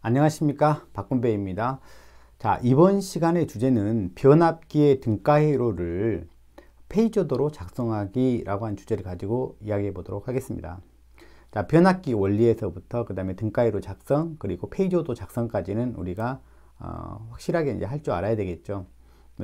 안녕하십니까 박군배입니다 자 이번 시간의 주제는 변압기의 등가회로를 페이저도로 작성하기 라고 한 주제를 가지고 이야기해 보도록 하겠습니다 자, 변압기 원리에서부터 그 다음에 등가이로 작성 그리고 페이지도 작성까지는 우리가 어, 확실하게 이제 할 줄 알아야 되겠죠.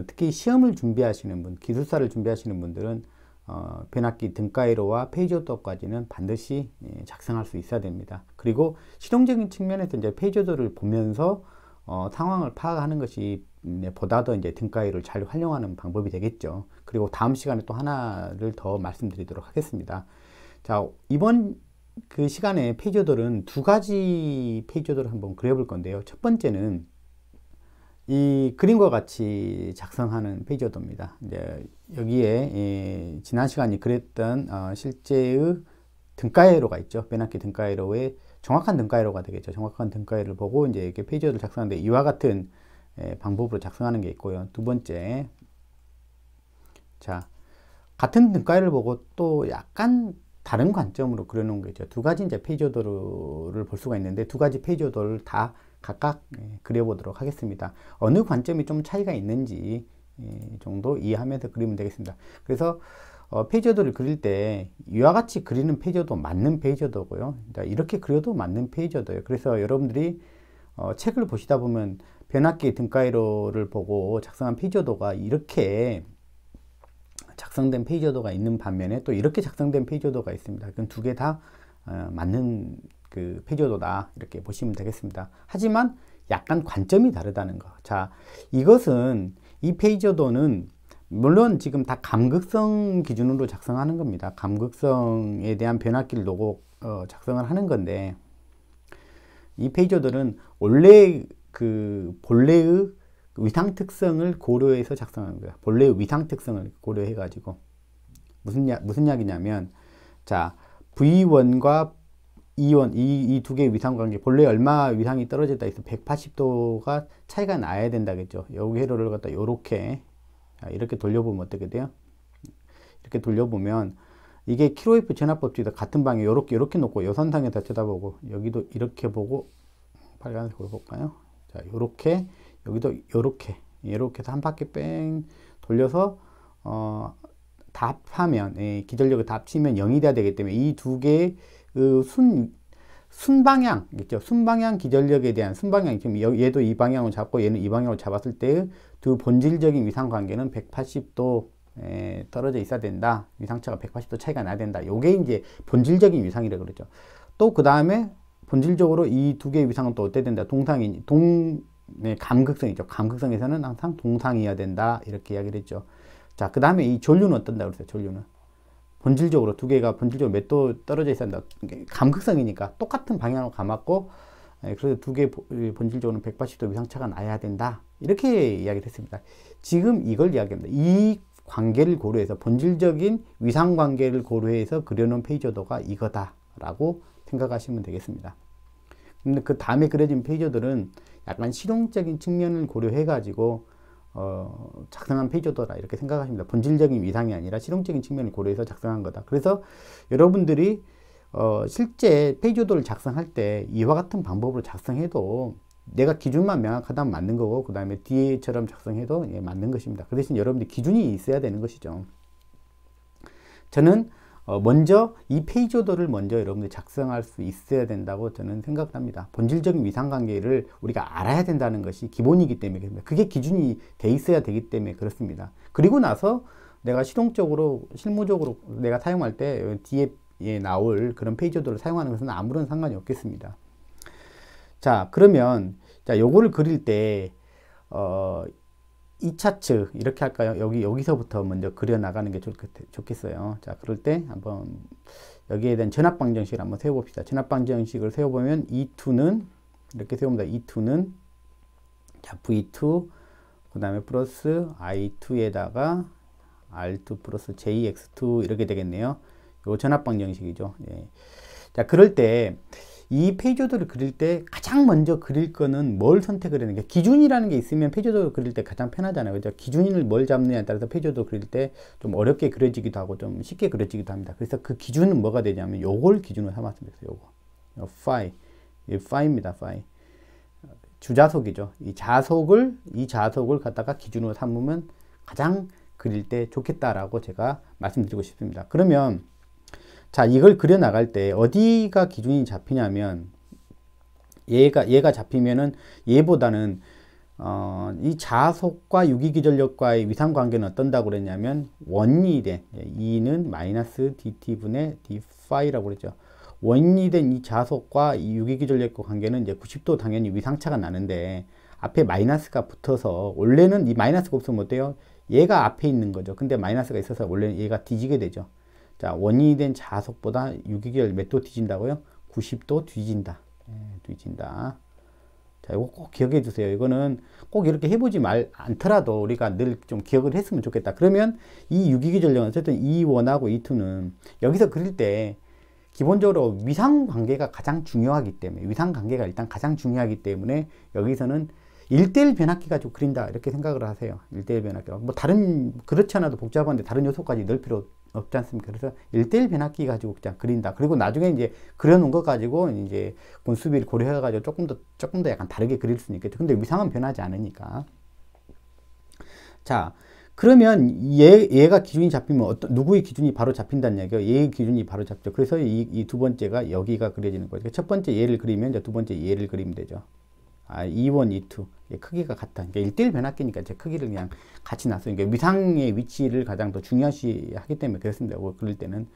특히 시험을 준비하시는 분, 기술사를 준비하시는 분들은 어, 변압기 등가이로와 페이지도까지는 반드시 예, 작성할 수 있어야 됩니다. 그리고 실용적인 측면에서 이제 페이지도를 보면서 어, 상황을 파악하는 것이 네, 보다 더 이제 등가위를 잘 활용하는 방법이 되겠죠. 그리고 다음 시간에 또 하나를 더 말씀드리도록 하겠습니다. 자, 이번 그 시간에 페이저들은 두 가지 페이저들을 한번 그려볼 건데요. 첫 번째는 이 그림과 같이 작성하는 페이지어도입니다 이제 여기에 예, 지난 시간이 그랬던 어 실제의 등가회로가 있죠. 베나키 등가회로의 정확한 등가회로가 되겠죠. 정확한 등가회를 보고 이제 이렇게 페이저를 작성하는데 이와 같은 예, 방법으로 작성하는 게 있고요. 두 번째, 자 같은 등가회를 보고 또 약간 다른 관점으로 그려놓은 거죠. 두 가지 이제 페이지오더를 볼 수가 있는데 두 가지 페이지오더를 다 각각 예, 그려보도록 하겠습니다. 어느 관점이 좀 차이가 있는지 예, 정도 이해하면서 그리면 되겠습니다. 그래서 어, 페이지오더를 그릴 때 이와 같이 그리는 페이지오더 맞는 페이지오더고요. 그러니까 이렇게 그려도 맞는 페이지오더예요. 그래서 여러분들이 어, 책을 보시다 보면 변압기 등가이로를 보고 작성한 페이지오더가 이렇게 작성된 페이지 오더가 있는 반면에 또 이렇게 작성된 페이지 오더가 있습니다. 그럼 두 개다 어, 맞는 그 페이지 오더다 이렇게 보시면 되겠습니다. 하지만 약간 관점이 다르다는 거. 자, 이것은 이 페이지 오더는 물론 지금 다 감극성 기준으로 작성하는 겁니다. 감극성에 대한 변압기를 놓고 어, 작성을 하는 건데 이 페이저들은 지 원래 그 본래의 위상 특성을 고려해서 작성한 거야. 본래 위상 특성을 고려해 가지고 무슨 약 무슨 약이냐면 자 V1과 E1 이 두 개의 위상 관계 본래 얼마 위상이 떨어졌다 해서 180도가 차이가 나야 된다겠죠. 여기 회로를 갖다 요렇게 이렇게 돌려보면 어떻게 돼요? 이렇게 돌려보면 이게 키로이프 전압법칙도 같은 방에 요렇게 요렇게 놓고 여선상에다 쳐다보고 여기도 이렇게 보고 빨간색으로 볼까요? 자 요렇게 여기도 이렇게 이렇게 해서 한 바퀴 뺑 돌려서 어, 다하면 예, 기전력을 다치면 0이 돼야 되기 때문에 이 두 개의 그 순, 순방향 있죠 순방향 기전력에 대한 순방향 지금 얘도 이방향으로 잡고 얘는 이방향으로 잡았을 때 두 본질적인 위상관계는 180도 에, 떨어져 있어야 된다 위상차가 180도 차이가 나야 된다 요게 이제 본질적인 위상이라 그러죠 또 그 다음에 본질적으로 이 두 개의 위상은 또 어때야 된다 동상이 동 네, 감극성이죠. 감극성에서는 항상 동상이어야 된다 이렇게 이야기를 했죠. 자, 그 다음에 이 전류는 어떤다 그랬어요. 전류는 본질적으로 두 개가 본질적으로 몇 도 떨어져 있어야 된다 감극성이니까 똑같은 방향으로 감았고 예, 그래서 두 개 본질적으로는 180도 이상 차가 나야 된다. 이렇게 이야기를 했습니다. 지금 이걸 이야기합니다. 이 관계를 고려해서 본질적인 위상 관계를 고려해서 그려놓은 페이저도가 이거다라고 생각하시면 되겠습니다. 근데 그 다음에 그려진 페이저들은 약간 실용적인 측면을 고려해가지고 어, 작성한 페이저더라 이렇게 생각하십니다. 본질적인 이상이 아니라 실용적인 측면을 고려해서 작성한 거다. 그래서 여러분들이 어, 실제 페이저도를 작성할 때 이와 같은 방법으로 작성해도 내가 기준만 명확하다면 맞는 거고 그 다음에 뒤에처럼 작성해도 예, 맞는 것입니다. 그 대신 여러분들 기준이 있어야 되는 것이죠. 저는 어 먼저 이페이지오더를 먼저 여러분들이 작성할 수 있어야 된다고 저는 생각합니다. 본질적인 위상관계를 우리가 알아야 된다는 것이 기본이기 때문에 그게 기준이 돼 있어야 되기 때문에 그렇습니다. 그리고 나서 내가 실용적으로 실무적으로 내가 사용할 때 뒤에 나올 그런 페이저도를 사용하는 것은 아무런 상관이 없겠습니다. 자 그러면 자 요거를 그릴 때 어, 이차측 이렇게 할까요? 여기 여기서부터 먼저 그려 나가는 게 좋겠, 좋겠어요. 자, 그럴 때 한번 여기에 대한 전압 방정식을 한번 세워 봅시다. 전압 방정식을 세워 보면 E2는 이렇게 세웁니다. E2는 자, V2 그다음에 플러스 I2에다가 R2 플러스 JX2 이렇게 되겠네요. 요 전압 방정식이죠. 예. 자, 그럴 때이 페이저도를 그릴 때 가장 먼저 그릴 거는 뭘 선택을 하는 게 기준이라는 게 있으면 페이저도를 그릴 때 가장 편하잖아요. 그죠? 기준을 뭘 잡느냐에 따라서 페이저도 그릴 때 좀 어렵게 그려지기도 하고 좀 쉽게 그려지기도 합니다. 그래서 그 기준은 뭐가 되냐면 요걸 기준으로 삼았습니다. 요거. 요 파이. 이 파이입니다. 파이. 주자석이죠이자석을이자석을 갖다가 기준으로 삼으면 가장 그릴 때 좋겠다라고 제가 말씀드리고 싶습니다. 그러면 자, 이걸 그려 나갈 때 어디가 기준이 잡히냐면 얘가 얘가 잡히면은 얘보다는 어, 이 자속과 유기기전력과의 위상관계는 어떤다고 그랬냐면 원이 된 이는 마이너스 dt분의 dφ라고 그랬죠. 원이 된 이 자속과 이 유기기전력과 관계는 이제 90도 당연히 위상차가 나는데 앞에 마이너스가 붙어서 원래는 이 마이너스가 없으면 어때요? 얘가 앞에 있는 거죠. 근데 마이너스가 있어서 원래는 얘가 뒤지게 되죠. 자, 원인이 된 자석보다 6개월 몇도 뒤진다고요? 90도 뒤진다. 예, 뒤진다. 자, 이거 꼭 기억해 주세요. 이거는 꼭 이렇게 해보지 말, 않더라도 우리가 늘 좀 기억을 했으면 좋겠다. 그러면 이 유기기 전력은 어쨌든 이원하고이투는 여기서 그릴 때 기본적으로 위상 관계가 가장 중요하기 때문에 위상 관계가 일단 가장 중요하기 때문에 여기서는 일대일 변압기 가지 그린다 이렇게 생각을 하세요. 일대일 변압기. 뭐 다른 그렇지 않아도 복잡한데 다른 요소까지 넣을 필요 없지 않습니까? 그래서 일대일 변압기 가지고 그냥 그린다. 그리고 나중에 이제 그려놓은 것 가지고 이제 분수비를 고려해가지고 조금 더, 조금 더 약간 다르게 그릴 수는 있겠죠. 근데 위상은 변하지 않으니까. 자, 그러면 얘, 얘가 기준이 잡히면 어떤, 누구의 기준이 바로 잡힌다는 얘기예요. 얘의 기준이 바로 잡죠. 그래서 이, 이두 번째가 여기가 그려지는 거죠. 그러니까 첫 번째 얘를 그리면 이제 두 번째 얘를 그리면 되죠. 아, 2원, 2, 2. 크기가 같다. 그러니까 1대1 변압기니까 이제 크기를 그냥 같이 놨어요. 그러니까 위상의 위치를 가장 더 중요시하기 때문에 그렇습니다. 뭐 그럴 때는.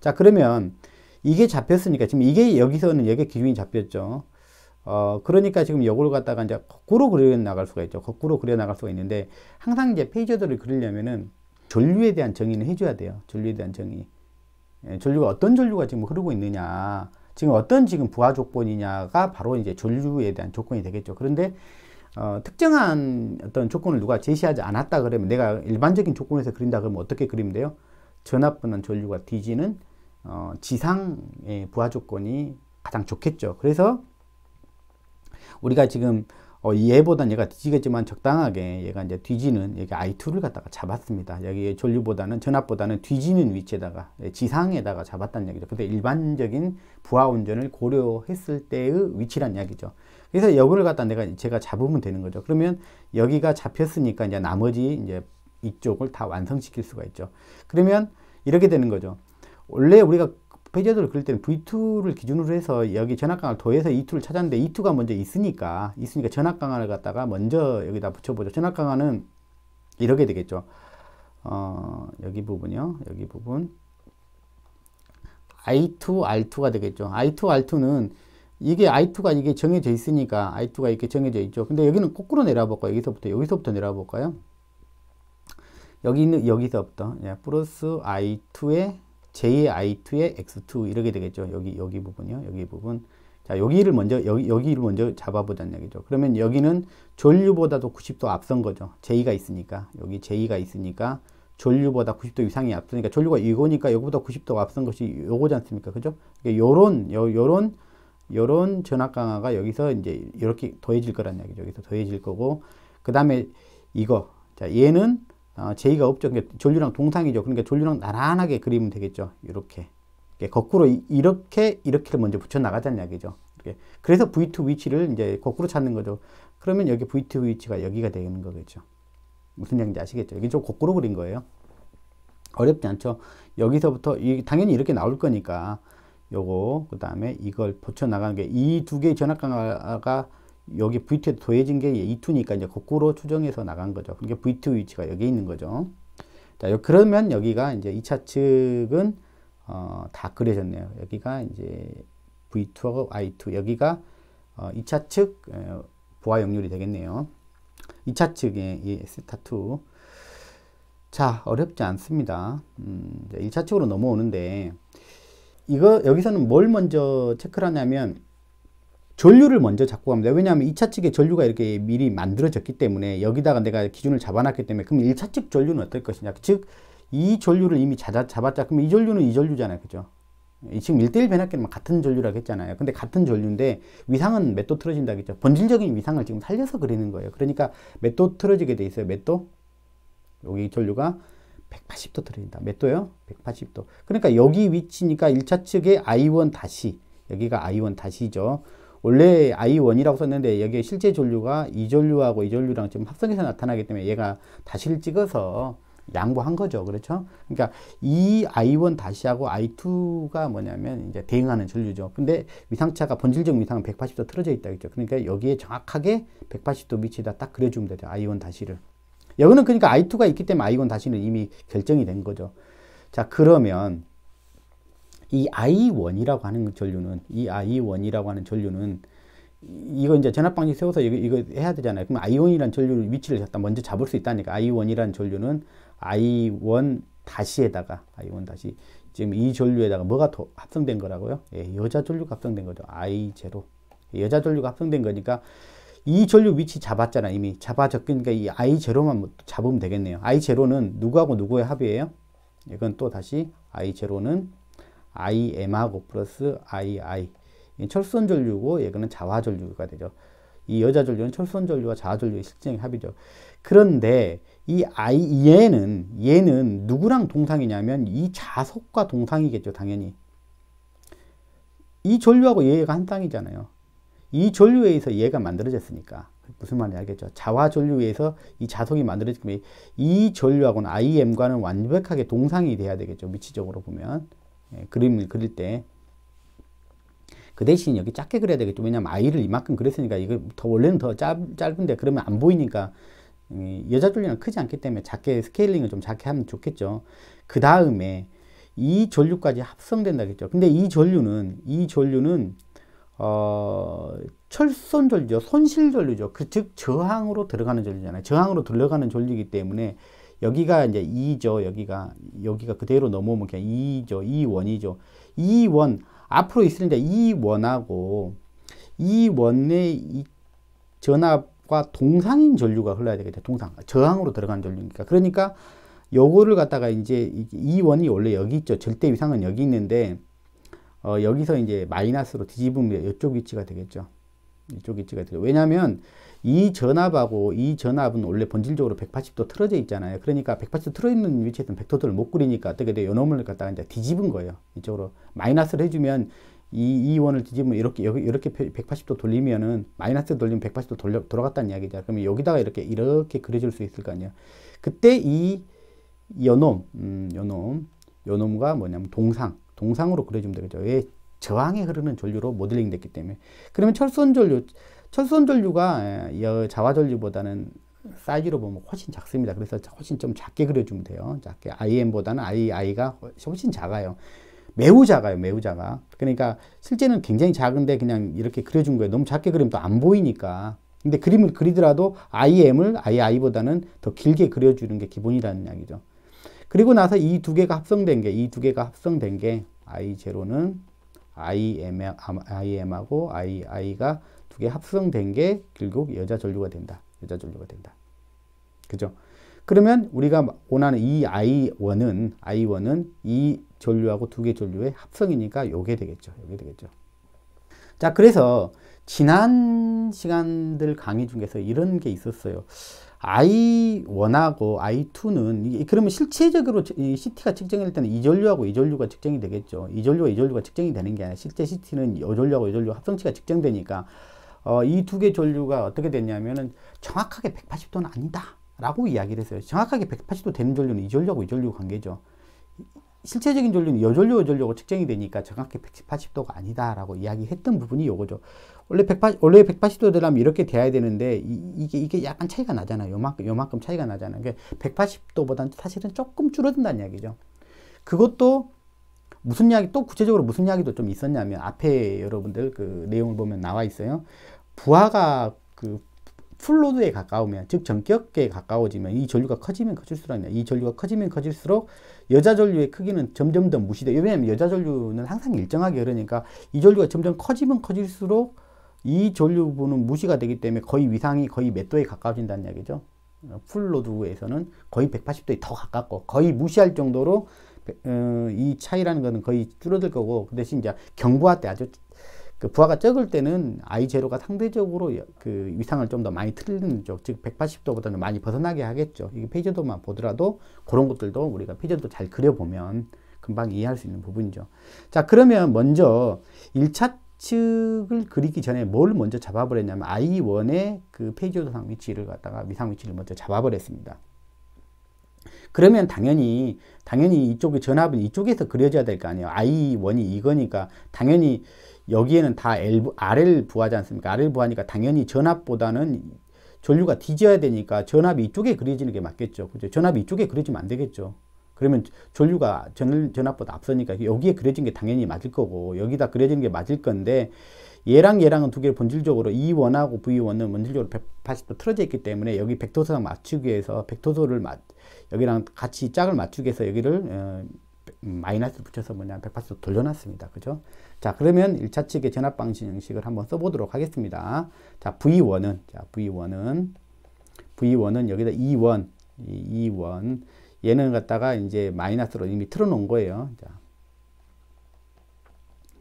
자, 그러면 이게 잡혔으니까 지금 이게 여기서는 여기 기준이 잡혔죠. 어, 그러니까 지금 요걸 갖다가 이제 거꾸로 그려 나갈 수가 있죠. 거꾸로 그려 나갈 수가 있는데 항상 이제 페이저들을 그리려면은 전류에 대한 정의는 해줘야 돼요. 전류에 대한 정의. 예, 전류가 어떤 전류가 지금 흐르고 있느냐. 지금 어떤 지금 부하 조건이냐가 바로 이제 전류에 대한 조건이 되겠죠. 그런데 어, 특정한 어떤 조건을 누가 제시하지 않았다 그러면 내가 일반적인 조건에서 그린다 그러면 어떻게 그리면 돼요? 전압분한 전류가 뒤지는 어, 지상의 부하 조건이 가장 좋겠죠. 그래서 우리가 지금 어, 얘보다는 얘가 뒤지겠지만 적당하게 얘가 이제 뒤지는 여기 I2를 갖다가 잡았습니다. 여기 전류보다는 전압보다는 뒤지는 위치에다가 예, 지상에다가 잡았다는 얘기죠. 근데 일반적인 부하 운전을 고려했을 때의 위치란 이야기죠. 그래서 여기를 갖다 내가 제가 잡으면 되는 거죠. 그러면 여기가 잡혔으니까 이제 나머지 이제 이쪽을 다 완성시킬 수가 있죠. 그러면 이렇게 되는 거죠. 원래 우리가 페이저도를 그릴 때는 V2를 기준으로 해서 여기 전압강을 더해서 E2를 찾았는데 E2가 먼저 있으니까 있으니까 전압강화를 갖다가 먼저 여기다 붙여보죠. 전압강화는 이렇게 되겠죠. 어, 여기 부분이요. 여기 부분. I2, R2가 되겠죠. I2, R2는 이게 I2가 이게 정해져 있으니까 I2가 이렇게 정해져 있죠. 근데 여기는 거꾸로 내려와 볼까요? 여기서부터 여기서부터 내려와 볼까요? 여기 있는 여기서부터 예, 플러스 I2의 J의 I2의 X2 이렇게 되겠죠. 여기 여기 부분이요. 여기 부분. 자, 여기를 먼저 여기 여기를 먼저 잡아 보자는 얘기죠. 그러면 여기는 전류보다도 90도 앞선 거죠. J가 있으니까. 여기 J가 있으니까 전류보다 90도 이상이 앞서니까 전류가 이거니까 여기보다 9 0도 앞선 것이 요거지 않습니까? 그죠? 요런 요 요런 이런 전압 강화가 여기서 이제 이렇게 더해질 거란 이기죠 여기서 더해질 거고 그 다음에 이거 자 얘는 어, 제의가 없죠. 그러니까 전류랑 동상이죠. 그러니까 전류랑 나란하게 그리면 되겠죠. 이렇게 거꾸로 이렇게 이렇게를 먼저 붙여 나가자는 이야기죠. 이렇게. 그래서 V2 위치를 이제 거꾸로 찾는 거죠. 그러면 여기 V2 위치가 여기가 되는 거겠죠. 무슨 얘기인지 아시겠죠? 여기 좀 거꾸로 그린 거예요. 어렵지 않죠? 여기서부터 당연히 이렇게 나올 거니까 요거 그 다음에 이걸 붙여 나가는 게 이 두 개의 전압 강화가 여기 V2에 더해진 게 E2니까 이제 거꾸로 추정해서 나간 거죠. 그게 V2 위치가 여기 있는 거죠. 자, 그러면 여기가 이제 2차 측은 어, 다 그려졌네요. 여기가 이제 V2하고 I2 여기가 어, 2차 측 에, 보아 역률이 되겠네요. 2차 측의 예, 세타2 자 어렵지 않습니다. 음, 1차 측으로 넘어오는데 이거 여기서는 뭘 먼저 체크를 하냐면 전류를 먼저 잡고 갑니다. 왜냐하면 2차 측의 전류가 이렇게 미리 만들어졌기 때문에 여기다가 내가 기준을 잡아놨기 때문에 그럼 1차 측 전류는 어떨 것이냐. 즉 이 전류를 이미 잡아, 잡았자 그럼 이 전류는 이 전류잖아요. 그죠? 지금 1대1 변압기는 같은 전류라고 했잖아요. 근데 같은 전류인데 위상은 몇 도 틀어진다 그죠 본질적인 위상을 지금 살려서 그리는 거예요. 그러니까 몇 도 틀어지게 돼 있어요. 몇 도? 여기 전류가 180도 틀린다몇 도요? 180도. 그러니까 여기 위치니까 1차 측에 I1 다시 여기가 I1 다시죠. 원래 I1이라고 썼는데 여기에 실제 전류가 이 전류하고 이 전류랑 지금 합성해서 나타나기 때문에 얘가 다시를 찍어서 양보한 거죠. 그렇죠? 그러니까 이 I1 다시하고 I2가 뭐냐면 이제 대응하는 전류죠. 근데 위상차가 본질적 위상은 180도 틀어져 있다 그죠 그러니까 여기에 정확하게 180도 위치에다 딱 그려주면 되죠. I1 다시를. 여기는 그러니까 I2가 있기 때문에 I1 다시는 이미 결정이 된 거죠. 자, 그러면 이 I1이라고 하는 전류는 이 I1이라고 하는 전류는 이거 이제 전압 방식 세워서 이거, 이거 해야 되잖아요. 그럼 I1이란 전류 위치를 갖다 먼저 잡을 수 있다니까. I1이란 전류는 I1 다시에다가 I1 다시 지금 이 전류에다가 뭐가 더 합성된 거라고요? 예, 여자 전류가 합성된 거죠. I0. 여자 전류가 합성된 거니까 이 전류 위치 잡았잖아 이미 잡아졌으니까 그러니까 이 I0만 뭐 잡으면 되겠네요 I0는 누구하고 누구의 합이에요? 이건 또 다시 I0는 IM하고 플러스 II 철선 전류고 얘는 자화 전류가 되죠 이 여자 전류는 철선 전류와 자화 전류의 실증 합이죠 그런데 이 I 얘는 얘는 누구랑 동상이냐면 이 자석과 동상이겠죠 당연히 이 전류하고 얘가 한 땅이잖아요 이 전류에 의해서 얘가 만들어졌으니까 무슨 말인지 알겠죠? 자화 전류에서 이 자속이 만들어지면 이 전류하고는 IM과는 완벽하게 동상이 돼야 되겠죠. 위치적으로 보면 예, 그림을 그릴 때. 그 대신 여기 작게 그려야 되겠죠. 왜냐면 I를 이만큼 그렸으니까 이거 더 원래는 더 짧, 짧은데 그러면 안 보이니까 음, 여자 전류는 크지 않기 때문에 작게 스케일링을 좀 작게 하면 좋겠죠. 그 다음에 이 전류까지 합성된다겠죠. 근데 이 전류는 이 전류는 어, 철선 전류죠. 손실 전류죠. 그, 즉, 저항으로 들어가는 전류잖아요. 저항으로 들어가는 전류이기 때문에 여기가 이제 2죠. 여기가, 여기가 그대로 넘어오면 그냥 2죠. 2원이죠. 2원. 앞으로 있을 이제 2원하고 2원의 이 전압과 동상인 전류가 흘러야 되겠죠. 동상. 저항으로 들어가는 전류니까. 그러니까 요거를 갖다가 이제 2원이 원래 여기 있죠. 절대 위상은 여기 있는데 어, 여기서 이제 마이너스로 뒤집으면 이쪽 위치가 되겠죠. 이쪽 위치가 되죠. 왜냐하면 이 전압하고 이 전압은 원래 본질적으로 180도 틀어져 있잖아요. 그러니까 180도 틀어 있는 위치에서는 백도도를 못 그리니까 어떻게 돼요? 요놈을 갖다가 이제 뒤집은 거예요. 이쪽으로 마이너스를 해주면 이, 이 원을 뒤집으면 이렇게 이렇게 180도 돌리면은 마이너스 돌리면 180도 돌려, 돌아갔다는 이야기죠. 그러면 여기다가 이렇게 이렇게 그려줄 수 있을 거 아니에요. 그때 이 요놈, 음, 요놈, 요놈과 뭐냐면 동상, 동상으로 그려주면 되겠죠. 왜 저항에 흐르는 전류로 모델링 됐기 때문에. 그러면 철선 전류, 철선 전류가 예, 자화 전류보다는 사이즈로 보면 훨씬 작습니다. 그래서 훨씬 좀 작게 그려주면 돼요. 작게 IM보다는 II가 훨씬 작아요. 매우 작아요. 매우 작아. 그러니까 실제는 굉장히 작은데 그냥 이렇게 그려준 거예요. 너무 작게 그리면 또 안 보이니까. 근데 그림을 그리더라도 IM을 II보다는 더 길게 그려주는 게 기본이라는 이야기죠. 그리고 나서 이 두 개가 합성된 게, 이 두 개가 합성된 게 I0는 IM, i 하고 II가 두 개 합성된 게 결국 여자 전류가 된다. 여자 전류가 된다. 그죠? 그러면 우리가 원하는 이 I1은, I1은 이 전류하고 두 개 전류의 합성이니까 요게 되겠죠. 요게 되겠죠. 자, 그래서 지난 시간들 강의 중에서 이런 게 있었어요. I1하고 I2는 그러면 실체적으로 CT가 측정될 때는 이전류하고 이전류가 측정이 되겠죠. 이전류와 이전류가 측정이 되는 게 아니라 실제 CT는 이전류하고이전류 합성치가 측정되니까 어, 이두 개 전류가 어떻게 됐냐면은 정확하게 180도는 아니다. 라고 이야기를 했어요. 정확하게 180도 되는 전류는 이전류하고 이전류 관계죠. 실체적인 전류는 여전류 여전류고 측정이 되니까 정확히 180도가 아니다라고 이야기했던 부분이 요거죠. 원래 180 원래 180도 되려면 이렇게 돼야 되는데 이, 게 이게 약간 차이가 나잖아요. 요만큼 요만큼 차이가 나잖아요. 그러니까 180도보다는 사실은 조금 줄어든다는 이야기죠. 그것도 무슨 이야기 또 구체적으로 무슨 이야기도 좀 있었냐면 앞에 여러분들 그 내용을 보면 나와 있어요. 부하가 그 풀로드에 가까우면 즉 전격계에 가까워지면 이 전류가 커지면 커질수록 이 전류가 커지면 커질수록 여자 전류의 크기는 점점 더 무시돼 왜냐하면 여자 전류는 항상 일정하게 그러니까이 전류가 점점 커지면 커질수록 이 전류분은 무시가 되기 때문에 거의 위상이 거의 몇 도에 가까워진다는 이야기죠 풀로드에서는 거의 180도에 더 가깝고 거의 무시할 정도로 어, 이 차이라는 것은 거의 줄어들 거고 그 대신 이제 경부화 때 아주 그 부하가 적을 때는 I0가 상대적으로 그 위상을 좀 더 많이 틀리는 쪽, 즉 180도보다는 많이 벗어나게 하겠죠. 이게 페이저도만 보더라도 그런 것들도 우리가 페이저도 잘 그려보면 금방 이해할 수 있는 부분이죠. 자, 그러면 먼저 1차 측을 그리기 전에 뭘 먼저 잡아버렸냐면 I1의 그페이지도상 위치를 갖다가 위상 위치를 먼저 잡아버렸습니다. 그러면 당연히 당연히 이쪽의 전압은 이쪽에서 그려져야 될 거 아니에요. I1이 이거니까 당연히 여기에는 다 L, RL 부하지 않습니까? RL 부하니까 당연히 전압보다는 전류가 뒤져야 되니까 전압이 이쪽에 그려지는 게 맞겠죠. 그죠? 전압이 이쪽에 그려지면 안 되겠죠. 그러면 전류가 전, 전압보다 앞서니까 여기에 그려진 게 당연히 맞을 거고 여기다 그려진 게 맞을 건데 얘랑 얘랑은 두 개를 본질적으로 E1하고 V1은 본질적으로 180도 틀어져 있기 때문에 여기 백 벡터상 맞추기 위해서 백터소를 맞, 여기랑 같이 짝을 맞추기 위해서 여기를 어, 마이너스 붙여서 뭐냐 180도 돌려놨습니다. 그죠? 자 그러면 1차 측의 전압 방식 형식을 한번 써보도록 하겠습니다. 자 V1은 자 V1은 V1은 여기다 E1 e 2원 얘는 갖다가 이제 마이너스로 이미 틀어놓은 거예요. 자,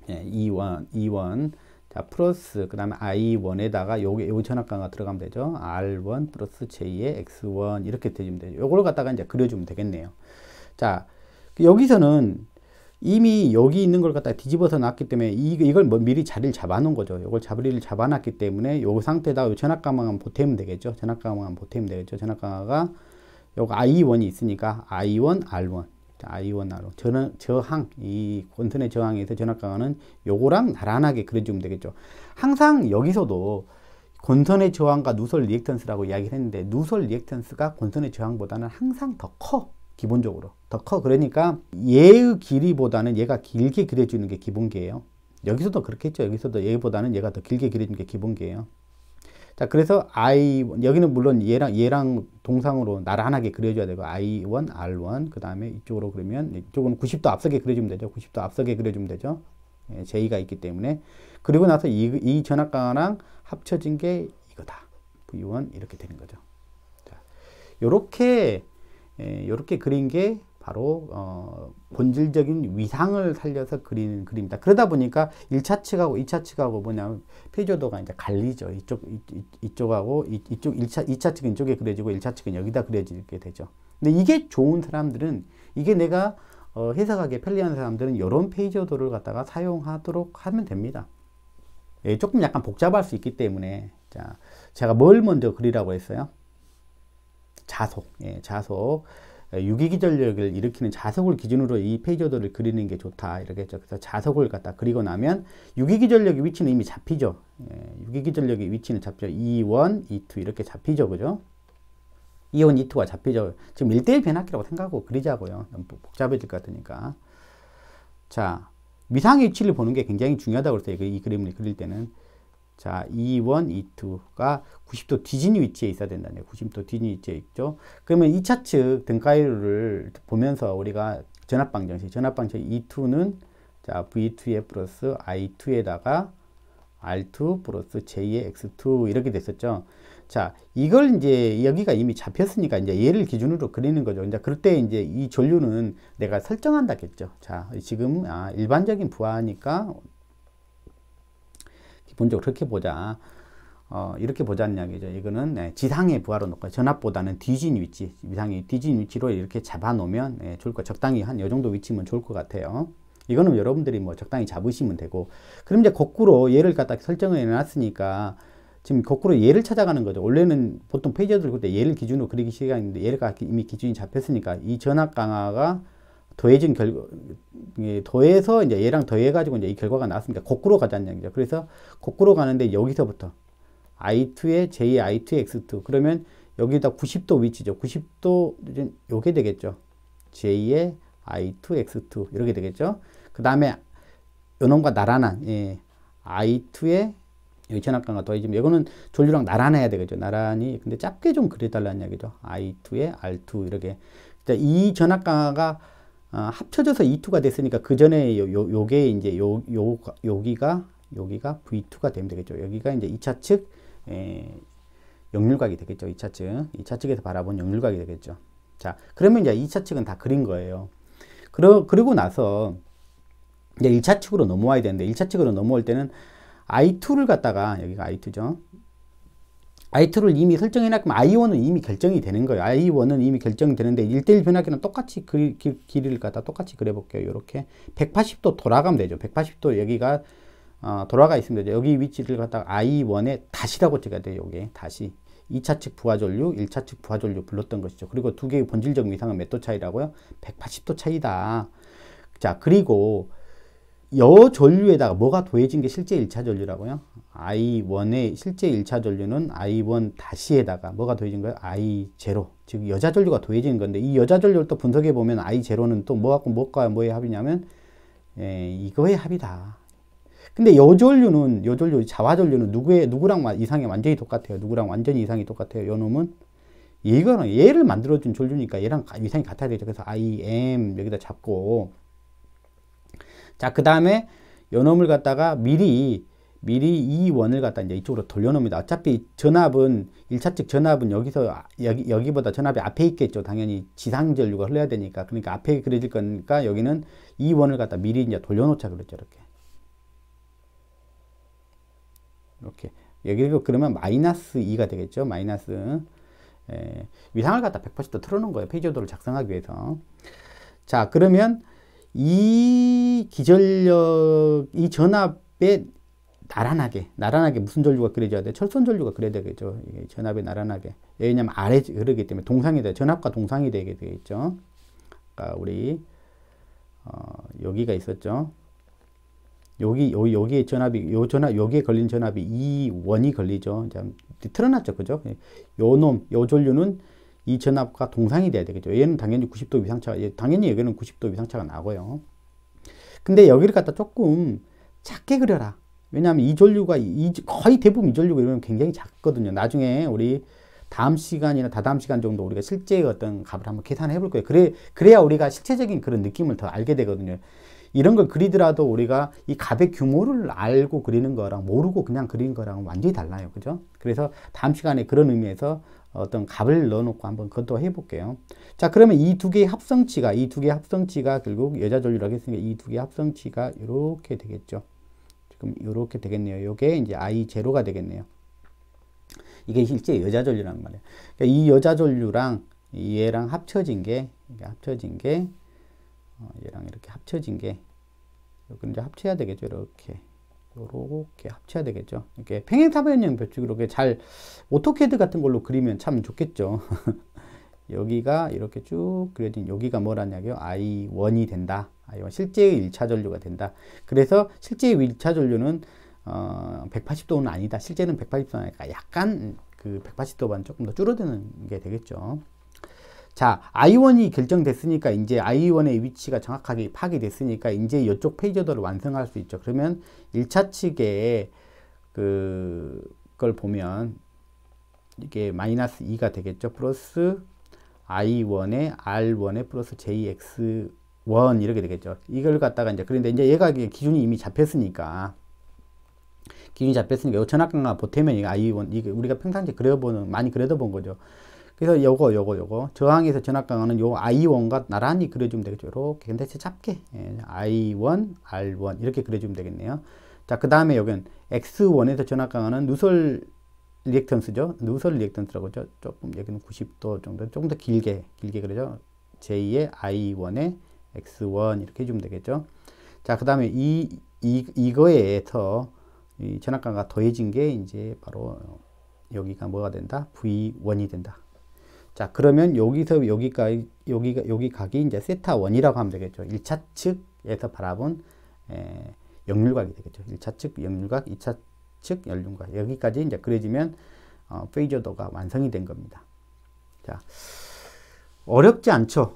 예, E1 E1 자, 플러스, 그 다음에 I1에다가 요게, 요 전압가가 들어가면 되죠. R1 플러스 J의 X1 이렇게 되면 되죠. 요걸 갖다가 이제 그려주면 되겠네요. 자, 여기서는 이미 여기 있는 걸 갖다 뒤집어서 놨기 때문에 이, 이걸 뭐 미리 자리를 잡아놓은 거죠. 이걸 자리를 잡아놨기 때문에 요상태에다 전압강화만 보태면 되겠죠. 전압강화만 보태면 되겠죠. 전압강화가 요거 I1이 있으니까 I1, R1. I1, R1. 저 저항, 이 권선의 저항에서 전압강화는 요거랑 나란하게 그려주면 되겠죠. 항상 여기서도 권선의 저항과 누설 리액턴스라고 이야기를 했는데 누설 리액턴스가 권선의 저항보다는 항상 더 커. 기본적으로 더 커 그러니까 얘의 길이보다는 얘가 길게 그려주는 게 기본계예요 여기서도 그렇겠죠 여기서도 얘보다는 얘가 더 길게 그려주는 게 기본계예요 자 그래서 i 여기는 물론 얘랑 얘랑 동상으로 나란하게 그려줘야 되고 i1 r1 그 다음에 이쪽으로 그러면 이쪽은 90도 앞서게 그려주면 되죠 90도 앞서게 그려주면 되죠 예, j가 있기 때문에 그리고 나서 이, 이 전압강화랑 합쳐진 게 이거다 v1 이렇게 되는 거죠 자 요렇게 이렇게 예, 그린 게 바로 어, 본질적인 위상을 살려서 그리는 그림이다. 그러다 보니까 1차 측하고 2차 측하고 뭐냐면 표조도가 이제 갈리죠. 이쪽 이, 쪽하고 이, 쪽 1차 2차 측은 이쪽에 그려지고 1차 측은 여기다 그려지게 되죠. 근데 이게 좋은 사람들은 이게 내가 어, 해석하기 편리한 사람들은 이런 페이지도를 갖다가 사용하도록 하면 됩니다. 예, 조금 약간 복잡할 수 있기 때문에 자, 제가 뭘 먼저 그리라고 했어요? 자속, 예, 자속. 예, 유기기 전력을 일으키는 자석을 기준으로 이 페이저들을 그리는 게 좋다 이렇게 했죠. 그래서 자석을 갖다 그리고 나면 유기기 전력의 위치는 이미 잡히죠. 예, 유기기 전력의 위치는 잡죠. 2원, e 2투 e 이렇게 잡히죠. 그죠? 2원, e 2투가 잡히죠. 지금 1대1 변압기라고 생각하고 그리자고요. 복잡해질 것 같으니까. 자, 위상의 위치를 보는 게 굉장히 중요하다고 그랬어요. 이 그림을 그릴 때는. 자, 2원, 2투가 90도 뒤진 위치에 있어야 된다는요 90도 뒤진 위치에 있죠. 그러면 이차측 등가율을 보면서 우리가 전압방 정식, 전압방 정식 2투는 자, V2에 플러스 I2에다가 R2 플러스 J의 X2 이렇게 됐었죠. 자, 이걸 이제 여기가 이미 잡혔으니까 이제 얘를 기준으로 그리는 거죠. 이제 그럴 때 이제 이 전류는 내가 설정한다겠죠. 자, 지금 아, 일반적인 부하니까 기본적으로 그렇게 보자. 어, 이렇게 보자는 이야기죠. 이거는 네, 지상에 부하로 놓고 전압보다는 뒤진 위치, 위상이 뒤진 위치로 이렇게 잡아놓으면 네, 좋을 거 적당히 한 요 정도 위치면 좋을 것 같아요. 이거는 여러분들이 뭐 적당히 잡으시면 되고 그럼 이제 거꾸로 얘를 갖다 설정을 해놨으니까 지금 거꾸로 얘를 찾아가는 거죠. 원래는 보통 페이지를 그때 얘를 기준으로 그리기 시작했는데 얘가 이미 기준이 잡혔으니까 이 전압 강화가 더해진 결과, 더해서 이제 얘랑 더해가지고 이제 이 결과가 나왔습니다 거꾸로 가자는 얘기죠. 그래서 거꾸로 가는데 여기서부터 i2에 ji2에 x2 그러면 여기다 90도 위치죠. 90도 요게 되겠죠. j에 i2 x2 이렇게 되겠죠. 그 다음에 요놈과 나란한 예, i2에 여기 전압감과 더해지면 이거는 전류랑 나란해야 되겠죠. 나란히 근데 짧게 좀 그려달라는 얘기죠. i2에 r2 이렇게 그러니까 이 전압강화가 아, 합쳐져서 E2가 됐으니까 그 전에 요, 요, 요게 이제 요, 요, 여기가 여기가 V2가 되면 되겠죠. 여기가 이제 2차 측 에, 역률각이 되겠죠. 2차 측. 2차 측에서 바라본 역률각이 되겠죠. 자, 그러면 이제 2차 측은 다 그린 거예요. 그러, 그리고 나서 이제 1차 측으로 넘어와야 되는데 1차 측으로 넘어올 때는 I2를 갖다가 여기가 I2죠. I2를 이미 설정해놨으면 I1은 이미 결정이 되는 거예요. I1은 이미 결정이 되는데 1대1 변화기는 똑같이 그, 길, 길이를 갖다 똑같이 그려볼게요. 이렇게 180도 돌아가면 되죠. 180도 여기가 어, 돌아가 있으면 되죠. 여기 위치를 갖다가 I1에 다시라고 찍어야 돼요. 요게 다시. 2차 측 부하전류, 1차 측 부하전류 불렀던 것이죠. 그리고 두 개의 본질적 위상은 몇 도 차이라고요? 180도 차이다. 자, 그리고 여전류에다가 뭐가 더해진 게 실제 1차 전류라고요? I1의 실제 1차 전류는 I1 다시에다가 뭐가 더해진 거예요? I0. 즉 여자 전류가 더해진 건데 이 여자 전류를 또 분석해 보면 I0는 또 뭐하고 뭐가 뭐의 합이냐면 에, 예, 이거의 합이다. 근데 여전류는 여전류 자화 전류는 누구의 누구랑 이상이 완전히 똑같아요. 누구랑 완전히 이상이 똑같아요. 요 놈은 이거는 얘를 만들어준 전류니까 얘랑 이상이 같아야 되죠. 그래서 I M 여기다 잡고 자, 그 다음에 연음을 갖다가 미리 미리 이 원을 갖다 이제 이쪽으로 돌려놓습니다. 어차피 전압은 1차측 전압은 여기서 아, 여기, 여기보다 전압이 앞에 있겠죠. 당연히 지상전류가 흘러야 되니까 그러니까 앞에 그려질 거니까 여기는 이 원을 갖다 미리 이제 돌려놓자 그랬죠. 이렇게 이렇게 여기가 예, 그러면 마이너스 2가 되겠죠. 마이너스 에, 예, 위상을 갖다 180도 틀어놓은 거예요. 페이지 오도를 작성하기 위해서 자 그러면 이 기전력, 이 전압에 나란하게, 나란하게 무슨 전류가 그려져야 돼? 철선 전류가 그려야 되겠죠. 전압에 나란하게. 왜냐면 아래 흐르기 때문에 동상이 돼. 전압과 동상이 되게 되겠죠. 그러니까 우리 어, 여기가 있었죠. 여기 여 여기에 전압이 요 전압 여기에 걸린 전압이 이 원이 걸리죠. 틀어놨죠, 그죠? 예. 요 놈, 요 전류는 이 전압과 동상이 돼야 되겠죠. 얘는 당연히 90도 위상차, 가 당연히 여기는 90도 위상차가 나고요. 근데 여기를 갖다 조금 작게 그려라. 왜냐하면 이 전류가 이, 거의 대부분 이 전류가 이러면 굉장히 작거든요. 나중에 우리 다음 시간이나 다다음 시간 정도 우리가 실제 어떤 값을 한번 계산해 볼 거예요. 그래, 그래야 우리가 실체적인 그런 느낌을 더 알게 되거든요. 이런 걸 그리더라도 우리가 이 값의 규모를 알고 그리는 거랑 모르고 그냥 그리는 거랑 완전히 달라요. 그죠? 그래서 다음 시간에 그런 의미에서 어떤 값을 넣어놓고 한번 그것도 해볼게요. 자 그러면 이 두 개의 합성치가 이 두 개의 합성치가 결국 여자 전류라고 했으니까 이 두 개의 합성치가 이렇게 되겠죠. 지금 이렇게 되겠네요. 이게 이제 i 제가 되겠네요. 이게 실제 여자 전류란 말이에요. 그러니까 이 여자 전류랑 얘랑 합쳐진 게 합쳐진 게 어, 얘랑 이렇게 합쳐진 게 이제 합쳐야 되겠죠. 이렇게 요렇게 합쳐야 되겠죠. 이렇게 평행타변형 벼축 이렇게 잘 오토캐드 같은 걸로 그리면 참 좋겠죠. 여기가 이렇게 쭉 그려진 여기가 뭐라냐고요? I1이 된다. I1 실제의 1차 전류가 된다. 그래서 실제의 1차 전류는 어, 180도는 아니다. 실제는 180도 아니니까 약간 그 180도 반 조금 더 줄어드는 게 되겠죠. 자, I1이 결정됐으니까 이제 I1의 위치가 정확하게 파악 됐으니까 이제 이쪽 페이저들을 완성할 수 있죠. 그러면 1차 측에 그걸 보면 이게 마이너스 2가 되겠죠. 플러스 I1에 R1에 플러스 JX1 이렇게 되겠죠. 이걸 갖다가 이제 그런데 이제 얘가 기준이 이미 잡혔으니까 기준이 잡혔으니까 요전학강과 보태면 이거 I1 이게 우리가 평상시 그려보는 많이 그려도본 거죠. 그래서 요거 요거 요거 저항에서 전압 강화는 요 I1과 나란히 그려주면 되겠죠. 이렇게 근데 작게 예, I1, R1 이렇게 그려주면 되겠네요. 자 그 다음에 여기 X1에서 전압 강화는 누설 리액턴스죠. 누설 리액턴스라고 죠 조금 여기는 90도 정도 조금 더 길게 길게 그려죠. J의 I1에 X1 이렇게 해주면 되겠죠. 자 그 다음에 이, 이 이거에서 이 전압 강화 더해진 게 이제 바로 여기가 뭐가 된다? V1이 된다. 자, 그러면 여기서 여기가 여기, 가 여기 각이 이제 세타 1이라고 하면 되겠죠. 1차 측에서 바라본 에, 역률각이 되겠죠. 1차 측 역률각, 2차 측 연륜각. 여기까지 이제 그려지면 어, 페이저도가 완성이 된 겁니다. 자, 어렵지 않죠.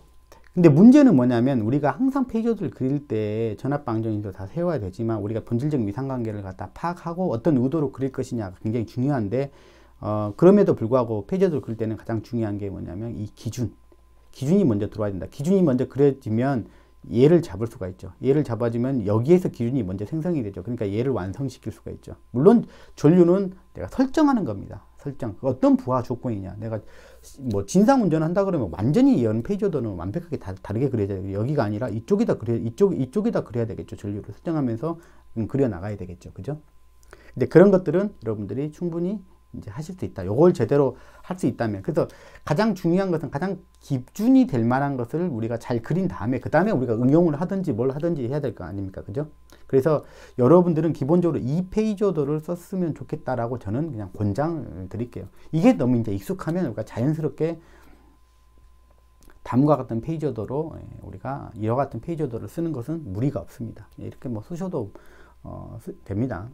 근데 문제는 뭐냐면 우리가 항상 페이저를 그릴 때 전압방정식도 다 세워야 되지만 우리가 본질적 위상관계를 갖다 파악하고 어떤 의도로 그릴 것이냐가 굉장히 중요한데 어, 그럼에도 불구하고 폐지도를 그릴 때는 가장 중요한 게 뭐냐면 이 기준. 기준이 먼저 들어와야 된다. 기준이 먼저 그려지면 얘를 잡을 수가 있죠. 얘를 잡아주면 여기에서 기준이 먼저 생성이 되죠. 그러니까 얘를 완성시킬 수가 있죠. 물론 전류는 내가 설정하는 겁니다. 설정. 어떤 부하 조건이냐. 내가 뭐 진상 운전을 한다 그러면 완전히 이런 페이지오더는 완벽하게 다, 다르게 그려져요. 여기가 아니라 이쪽에다 그려 이쪽 이쪽에다 그려야 되겠죠. 전류를 설정하면서 그려 나가야 되겠죠. 그죠? 근데 그런 것들은 여러분들이 충분히 이제 하실 수 있다. 요걸 제대로 할 수 있다면. 그래서 가장 중요한 것은 가장 기준이 될 만한 것을 우리가 잘 그린 다음에 그 다음에 우리가 응용을 하든지 뭘 하든지 해야 될 거 아닙니까? 그죠? 그래서 여러분들은 기본적으로 이페이저도를 썼으면 좋겠다라고 저는 그냥 권장을 드릴게요. 이게 너무 이제 익숙하면 우리가 자연스럽게 다음과 같은 페이저도로 예, 우리가 이와 같은 페이저도를 쓰는 것은 무리가 없습니다. 예, 이렇게 뭐 쓰셔도 어, 됩니다.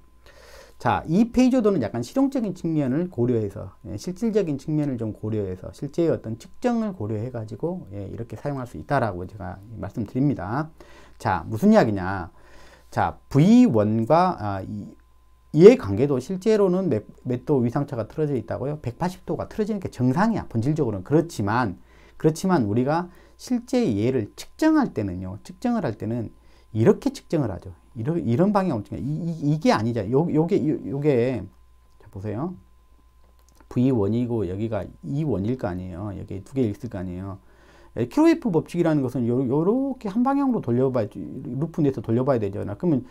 자, 이 페이저도는 약간 실용적인 측면을 고려해서 예, 실질적인 측면을 좀 고려해서 실제의 어떤 측정을 고려해 가지고 예, 이렇게 사용할 수 있다라고 제가 말씀드립니다. 자, 무슨 이야기냐? 자, V1과 아, 이, 의 관계도 실제로는 몇, 몇도 위상차가 틀어져 있다고요? 180도가 틀어지는 게 정상이야. 본질적으로는 그렇지만 그렇지만 우리가 실제 예를 측정할 때는요. 측정을 할 때는 이렇게 측정을 하죠. 이런, 이런 방향 이, 게 아니죠. 요, 요게, 요, 게 자, 보세요. V1이고 여기가 E1일 거 아니에요. 여기 두 개 있을 거 아니에요. 키로웨프 예, 법칙이라는 것은 요, 요렇게 한 방향으로 돌려봐야, 루프 내에서 돌려봐야 되잖아. 그러면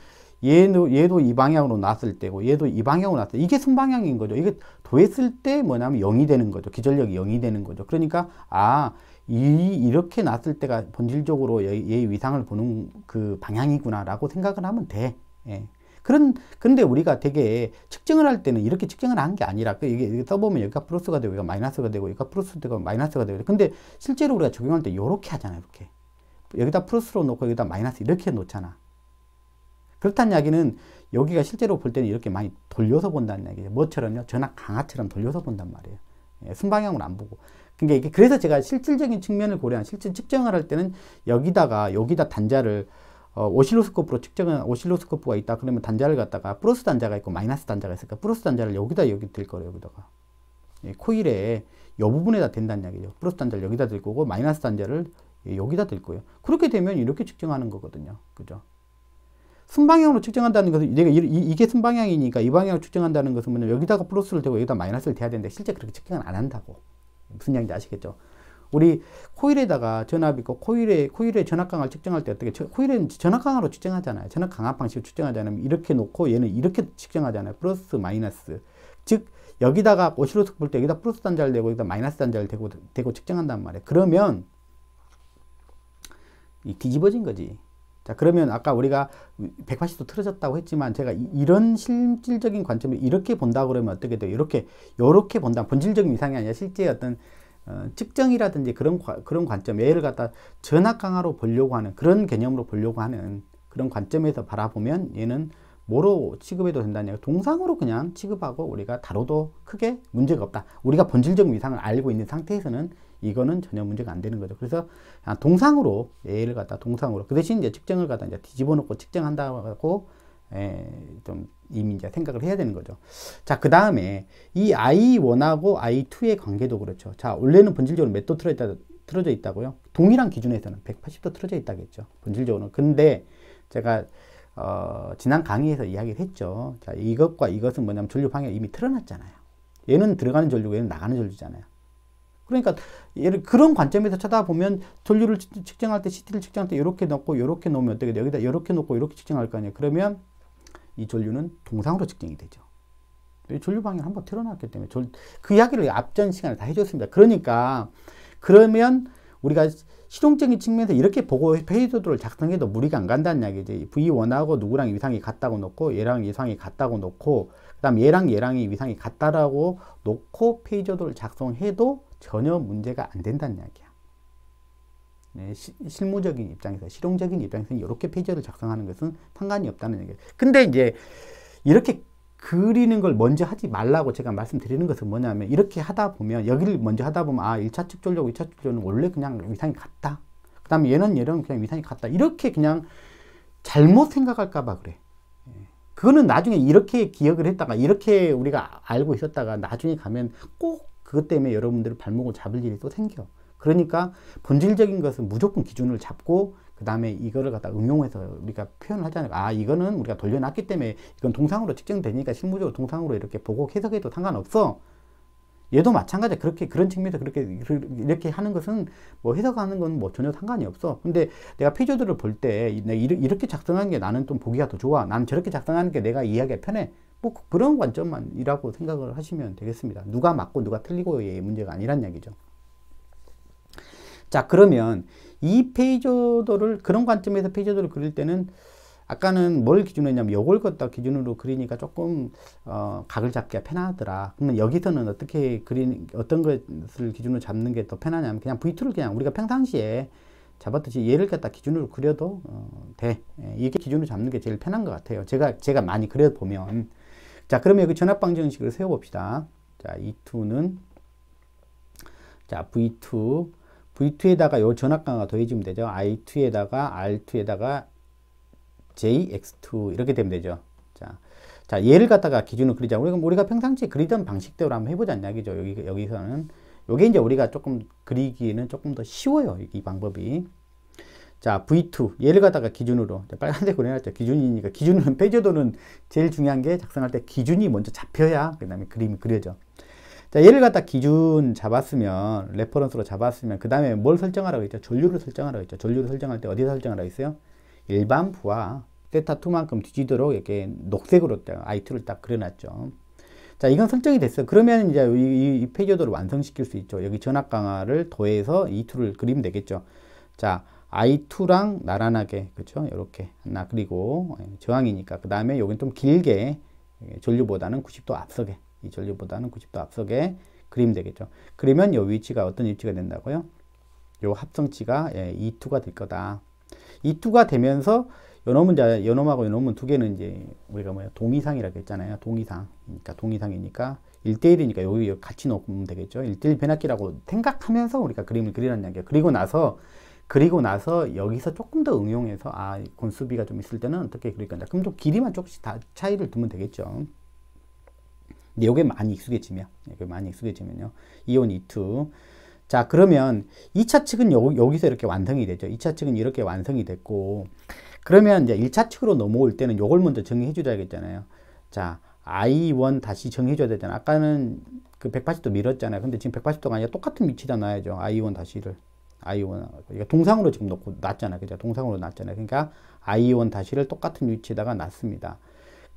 얘도, 얘도 이 방향으로 났을 때고, 얘도 이 방향으로 났을 때, 이게 순방향인 거죠. 이게 도했을 때 뭐냐면 0이 되는 거죠. 기전력이 0이 되는 거죠. 그러니까, 아, 이, 이렇게 났을 때가 본질적으로 얘의 위상을 보는 그 방향이구나라고 생각을 하면 돼. 예. 그런, 그데 우리가 되게 측정을 할 때는 이렇게 측정을 한 게 아니라, 그 이게, 이게 써보면 여기가 플러스가 되고, 여기가 마이너스가 되고, 여기가 플러스 되고, 마이너스가 되고. 근데 실제로 우리가 적용할 때 이렇게 하잖아, 이렇게. 여기다 플러스로 놓고, 여기다 마이너스 이렇게 놓잖아. 그렇다는 이야기는 여기가 실제로 볼 때는 이렇게 많이 돌려서 본다는 이야기죠. 뭐처럼요? 전압 강화처럼 돌려서 본단 말이에요. 예, 순방향으로 안 보고. 그러니까 이게 그래서 제가 실질적인 측면을 고려한 실질 측정을 할 때는 여기다가 여기다 단자를 어, 오실로스코프로 측정한 오실로스코프가 있다 그러면 단자를 갖다가 플러스 단자가 있고 마이너스 단자가 있으니까 플러스 단자를 여기다 여기 들거예 여기다가 예, 코일에 요 부분에다 된다는 이야기죠 플러스 단자를 여기다 들 거고 마이너스 단자를 여기다 들 거예요 그렇게 되면 이렇게 측정하는 거거든요 그죠 순방향으로 측정한다는 것은 내가 이, 게 순방향이니까 이 방향으로 측정한다는 것은 뭐냐 면 여기다가 플러스를 대고 여기다 마이너스를 대야 되는데 실제 그렇게 측정은 안 한다고 무슨 얘기인지 아시겠죠? 우리 코일에다가 전압 있고 코일에 코일의 전압 강을 측정할 때 어떻게 코일은 전압 강화로 측정하잖아요. 전압 강압 방식으로 측정하잖아요. 이렇게 놓고 얘는 이렇게 측정하잖아요. 플러스 마이너스 즉 여기다가 오실로스코 볼때 여기다 플러스 단자를 대고 여기다 마이너스 단자를 대고 대고 측정한단 말이에요. 그러면 이 뒤집어진 거지. 자 그러면 아까 우리가 180도 틀어졌다고 했지만 제가 이, 런 실질적인 관점을 이렇게 본다 그러면 어떻게 돼요? 이렇게 이렇게 본다. 본질적인 이상이 아니라 실제 어떤 어, 측정이라든지 그런 그런 관점 예를 갖다 전학 강화로 보려고 하는 그런 개념으로 보려고 하는 그런 관점에서 바라보면 얘는 뭐로 취급해도 된다는 동상으로 그냥 취급하고 우리가 다뤄도 크게 문제가 없다. 우리가 본질적인 이상을 알고 있는 상태에서는 이거는 전혀 문제가 안 되는 거죠. 그래서 동상으로 A를 갖다 동상으로 그 대신 이제 측정을 갖다 이제 뒤집어 놓고 측정한다고 에, 예, 좀 이미 이제 생각을 해야 되는 거죠. 자, 그 다음에 이 I1하고 I2의 관계도 그렇죠. 자, 원래는 본질적으로 몇 도 틀어 있다, 틀어져 있다고요? 동일한 기준에서는 180도 틀어져 있다겠죠. 본질적으로는. 근데 제가 어, 지난 강의에서 이야기를 했죠. 자, 이것과 이것은 뭐냐면 전류 방향 이미 틀어놨잖아요. 얘는 들어가는 전류고 얘는 나가는 전류잖아요. 그러니까 예를 그런 관점에서 쳐다보면 전류를 측정할 때 CT를 측정할 때 이렇게 넣고 이렇게 놓으면 어떻게 돼요? 여기다 이렇게 놓고 이렇게 측정할 거 아니에요. 그러면 이 전류는 동상으로 측정이 되죠. 전류 방향을 한번 틀어놨기 때문에 전, 그 이야기를 앞전 시간에 다 해줬습니다. 그러니까 그러면 우리가 실용적인 측면에서 이렇게 보고 페이저도를 작성해도 무리가 안 간다는 이야기지. V1하고 누구랑 위상이 같다고 놓고 얘랑 위상이 같다고 놓고 그다음 얘랑 얘랑이 위상이 같다라고 놓고 페이저도를 작성해도 전혀 문제가 안 된다는 이야기야. 네, 시, 실무적인 입장에서, 실용적인 입장에서는 이렇게 페이지를 작성하는 것은 상관이 없다는 얘기야 근데 이제 이렇게 그리는 걸 먼저 하지 말라고 제가 말씀드리는 것은 뭐냐면 이렇게 하다 보면 여기를 먼저 하다 보면 아 1차 측졸력, 2차 측졸력은 원래 그냥 위상이 같다. 그 다음에 얘는 얘는 그냥 위상이 같다. 이렇게 그냥 잘못 생각할까 봐 그래. 예. 그거는 나중에 이렇게 기억을 했다가 이렇게 우리가 알고 있었다가 나중에 가면 꼭 그것 때문에 여러분들의 발목을 잡을 일이 또 생겨. 그러니까 본질적인 것은 무조건 기준을 잡고 그 다음에 이거를 갖다 응용해서 우리가 표현을 하잖아요. 아 이거는 우리가 돌려놨기 때문에 이건 동상으로 측정되니까 실무적으로 동상으로 이렇게 보고 해석해도 상관없어. 얘도 마찬가지야. 그렇게 그런 측면에서 그렇게 이렇게 하는 것은 뭐 해석하는 건 뭐 전혀 상관이 없어. 근데 내가 피조들을볼때 내가 이렇게 작성하는게 나는 좀 보기가 더 좋아. 나는 저렇게 작성하는 게 내가 이해하기가 편해. 꼭 그런 관점만이라고 생각을 하시면 되겠습니다. 누가 맞고 누가 틀리고의 문제가 아니란 얘기죠자 그러면 이 페이저도를 그런 관점에서 페이저도를 그릴 때는 아까는 뭘 기준으로 했냐면 요걸 갖다 기준으로 그리니까 조금 어, 각을 잡기가 편하더라 그러면 여기서는 어떻게 그린 어떤 것을 기준으로 잡는 게 더 편하냐면 그냥 V2를 그냥 우리가 평상시에 잡았듯이 얘를 갖다 기준으로 그려도 어, 돼 예, 이게 기준으로 잡는 게 제일 편한 것 같아요 제가 제가 많이 그려보면 자, 그러면 여기 전압방정식을 세워봅시다. 자, E2는 자, V2 V2에다가 요 전압강화 더해주면 되죠. I2에다가 R2에다가 JX2 이렇게 되면 되죠. 자, 자 얘를 갖다가 기준으 그리자. 우리가, 우리가 평상시에 그리던 방식대로 한번 해보자는 이야기죠. 여기, 여기서는. 요게 이제 우리가 조금 그리기에는 조금 더 쉬워요. 이 방법이. 자, V2 얘를 갖다가 기준으로 빨간색으로 해놨죠. 기준이니까 기준은 페이저도는 제일 중요한 게 작성할 때 기준이 먼저 잡혀야 그 다음에 그림이 그려져. 자, 얘를 갖다 기준 잡았으면 레퍼런스로 잡았으면 그 다음에 뭘 설정하라고 했죠? 전류를 설정하라고 했죠. 전류를 설정할 때 어디서 설정하라고 했어요? 일반 부와 세타2만큼 뒤지도록 이렇게 녹색으로 I2를 딱 그려놨죠. 자, 이건 설정이 됐어요. 그러면 이제 이, 이 페이저도를 완성시킬 수 있죠. 여기 전압 강화를 더해서 E2를 그리면 되겠죠. 자, I2랑 나란하게 그렇죠? 이렇게 하나 그리고 예, 저항이니까 그 다음에 여기는 좀 길게 예, 전류보다는 90도 앞서게 이 전류보다는 90도 앞서게 그림 되겠죠. 그러면 이 위치가 어떤 위치가 된다고요? 요 합성치가 예, E2가 될 거다. E2가 되면서 요놈은 자, 제 요놈하고 요놈은 두 개는 이제 우리가 뭐야 동의상이라고 했잖아요. 동의상 그러니까 동의상이니까 1대1이니까 여기 같이 놓으면 되겠죠. 1대1 변압기라고 생각하면서 우리가 그림을 그리라는 이야기예요. 그리고 나서 그리고 나서 여기서 조금 더 응용해서 아 건수비가 좀 있을 때는 어떻게 그릴 건가 그럼 좀 길이만 조금씩 다 차이를 두면 되겠죠 근데 요게 많이 익숙해지면 이게 네, 많이 익숙해지면요 이온 E2 자 그러면 2차 측은 요, 여기서 이렇게 완성이 되죠 2차 측은 이렇게 완성이 됐고 그러면 이제 1차 측으로 넘어올 때는 요걸 먼저 정해 줘야겠잖아요 자 I1 다시 정해줘야 되잖아. 아까는 그 180도 밀었잖아요. 근데 지금 180도가 아니라 똑같은 위치다 놔야죠. I1 다시를. 아이온 그러니까 동상으로 지금 놓고 놨잖아요. 그죠? 동상으로 놨잖아요. 그러니까 아이온 다시를 똑같은 위치에다가 놨습니다.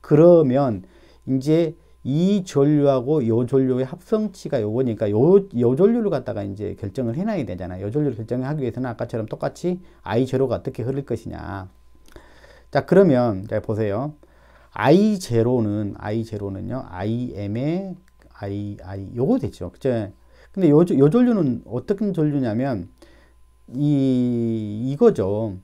그러면 이제 이 전류하고 요 전류의 합성치가 요거니까 요, 요 전류를 갖다가 이제 결정을 해놔야 되잖아요. 전류를 결정하기 위해서는 아까처럼 똑같이 I0가 어떻게 흐를 것이냐. 자, 그러면, 자, 보세요. I0는, I0는요, IM의 I, I, 요거 되죠. 그죠? 근데 요, 요 전류는 어떤 전류냐면, 이, 이거죠.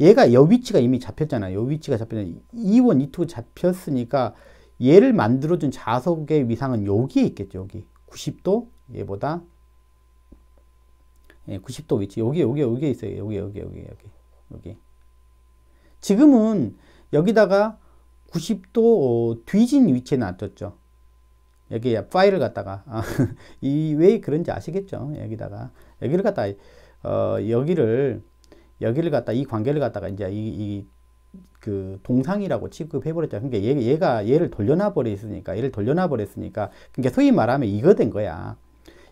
얘가 여 위치가 이미 잡혔잖아요. 여 위치가 잡혔잖아요. 2원, 2투 잡혔으니까 얘를 만들어준 자석의 위상은 여기에 있겠죠. 여기. 90도 얘보다 예, 90도 위치. 여기, 여기, 여기에 있어요. 여기, 여기, 여기, 여기, 여기. 지금은 여기다가 90도 어, 뒤진 위치에 놔뒀죠. 여기 파일을 갖다가 아, 이왜 그런지 아시겠죠? 여기다가 여기를 갖다가 어, 여기를 여기를 갖다 이 관계를 갖다가 이제 이, 이 그 동상이라고 취급해버렸죠. 그러니까 얘, 가 얘를 돌려놔 버렸으니까 얘를 돌려놔 버렸으니까 그러니까 소위 말하면 이거 된 거야.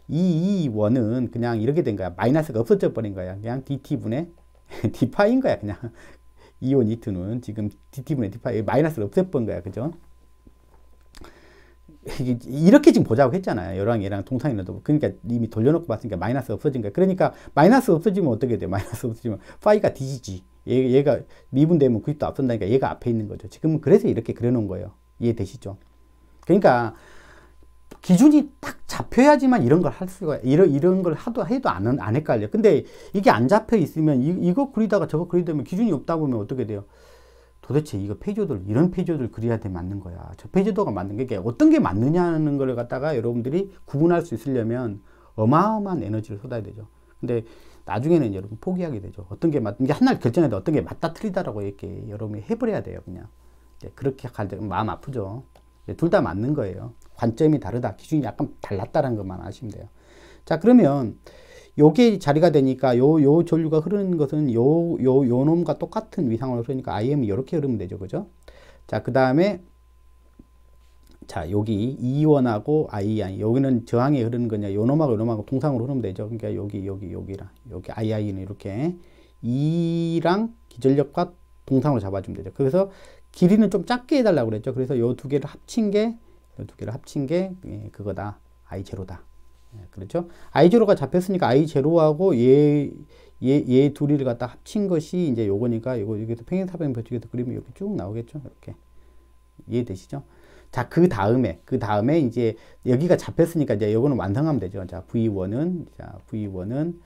이, 이 원은 그냥 이렇게 된 거야. 마이너스가 없어져 버린 거야. 그냥 dt분의 d파인 거야. 그냥 이온 이트는 지금 dt분의 d파 마이너스를 없애버린 거야. 그죠? 이렇게 지금 보자고 했잖아요. 열왕 얘랑 동상이라도. 그러니까 이미 돌려놓고 봤으니까 마이너스 없어진 거야. 그러니까 마이너스 없어지면 어떻게 돼? 마이너스 없어지면 파이가 뒤지지. 얘, 가 미분되면 90도 앞선다니까 얘가 앞에 있는 거죠. 지금은 그래서 이렇게 그려놓은 거예요. 이해되시죠? 그러니까 기준이 딱 잡혀야지만 이런 걸 할 수가 이런 이런 걸 하도 해도 안, 안 헷갈려. 근데 이게 안 잡혀 있으면 이, 이거 그리다가 저거 그리다 보면 기준이 없다 보면 어떻게 돼요? 도대체 이거 페이지오들 이런 페이지오들 그려야 돼 맞는 거야. 저 페이지오가 맞는 게 그러니까 어떤 게 맞느냐는 걸 갖다가 여러분들이 구분할 수 있으려면 어마어마한 에너지를 쏟아야 되죠. 근데 나중에는 여러분 포기하게 되죠. 어떤 게 맞, 이게 한 날 결정해도 어떤 게 맞다 틀리다라고 이렇게 여러분이 해버려야 돼요, 그냥. 그렇게 갈때 마음 아프죠. 둘 다 맞는 거예요. 관점이 다르다, 기준이 약간 달랐다는 것만 아시면 돼요. 자, 그러면 요게 자리가 되니까 요, 요 전류가 흐르는 것은 요, 요, 요 놈과 똑같은 위상으로 흐르니까 IM이 이렇게 흐르면 되죠. 그죠? 자, 그 다음에 자, 여기 E1하고 II, 여기는 저항에 흐르는 거냐, 요 놈하고 요 놈하고 동상으로 흐르면 되죠. 그러니까 여기, 여기, 여기랑, 여기 II는 이렇게 E랑 기전력과 동상으로 잡아주면 되죠. 그래서 길이는 좀 작게 해달라고 그랬죠. 그래서 요 두 개를 합친 게, 요 두 개를 합친 게 예, 그거다. I 제로다. 네, 그렇죠? I0가 잡혔으니까 I0하고 얘, 얘, 얘 둘이를 갖다 합친 것이 이제 요거니까 요거 여기서 평행사변 법칙에서 그림이 이렇게 쭉 나오겠죠? 이렇게. 이해되시죠? 자, 그 다음에, 그 다음에 이제 여기가 잡혔으니까 이제 요거는 완성하면 되죠. 자, V1은, 자, V1은,